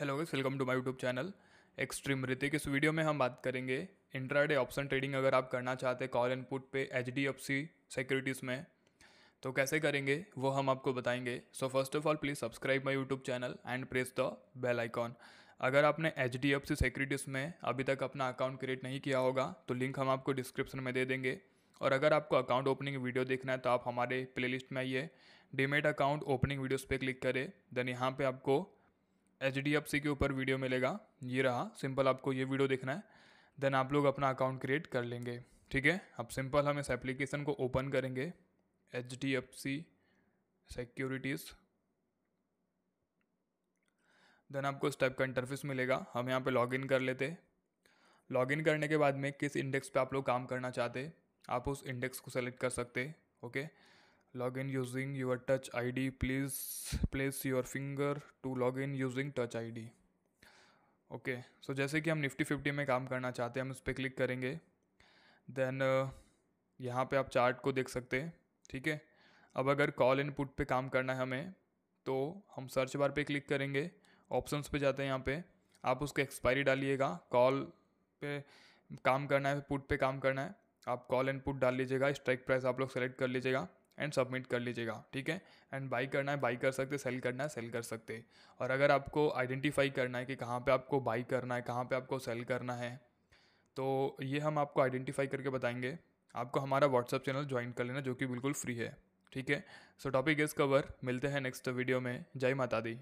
Hello guys welcome to my YouTube channel extreme Hrithik इस video में हम बात करेंगे इंट्राडे ऑप्शन ट्रेडिंग अगर आप करना चाहते हैं कॉल इनपुट पे H D F C securities में तो कैसे करेंगे वो हम आपको बताएंगे so first of all please subscribe my YouTube channel and press the bell icon अगर आपने H D F C securities में अभी तक अपना अकाउंट क्रिएट नहीं किया होगा तो लिंक हम आपको डिस्क्रिप्शन में दे देंगे और अगर आपको अकाउंट ओपनिंग वीडियो देखना है तो आप हमारे प्लेलिस्ट में आइए डीमेट अकाउंट ओपनिंग वीडियोस पे क्लिक करें देन यहाँ पे आपको एच डी एफ सी के ऊपर वीडियो मिलेगा ये रहा सिंपल आपको ये वीडियो देखना है देन आप लोग अपना अकाउंट क्रिएट कर लेंगे ठीक है अब सिंपल हम इस एप्लीकेशन को ओपन करेंगे H D F C securities then आपको इस टाइप का इंटरफेस मिलेगा हम यहाँ पे लॉगिन कर लेते लॉगिन करने के बाद में किस इंडेक्स पे आप लोग काम करना चाहते आप उस इंडेक्स को सेलेक्ट कर सकते okay okay? log in using your touch id please place your finger to log in using touch id okay so जैसे कि हम निफ्टी फिफ्टी में काम करना चाहते हैं हम उस पर क्लिक करेंगे देन uh, यहाँ पे आप चार्ट को देख सकते हैं ठीक है अब अगर कॉल इनपुट पे काम करना है हमें तो हम सर्च बार पे क्लिक करेंगे ऑप्शंस पे जाते हैं यहाँ पे आप उसके एक्सपायरी डालिएगा कॉल पे काम करना है पुट पे काम करना है आप कॉल इनपुट डाल लीजिएगा स्ट्राइक प्राइस आप लोग सेलेक्ट कर लीजिएगा एंड सबमिट कर लीजिएगा ठीक है एंड बाई करना है बाई कर सकते सेल करना है सेल कर सकते और अगर आपको आइडेंटिफाई करना है कि कहाँ पे आपको बाई करना है कहाँ पे आपको सेल करना है तो ये हम आपको आइडेंटिफाई करके बताएंगे आपको हमारा व्हाट्सअप चैनल ज्वाइन कर लेना जो कि बिल्कुल फ्री है ठीक है सो टॉपिक इज़ कवर मिलते हैं नेक्स्ट वीडियो में जय माता दी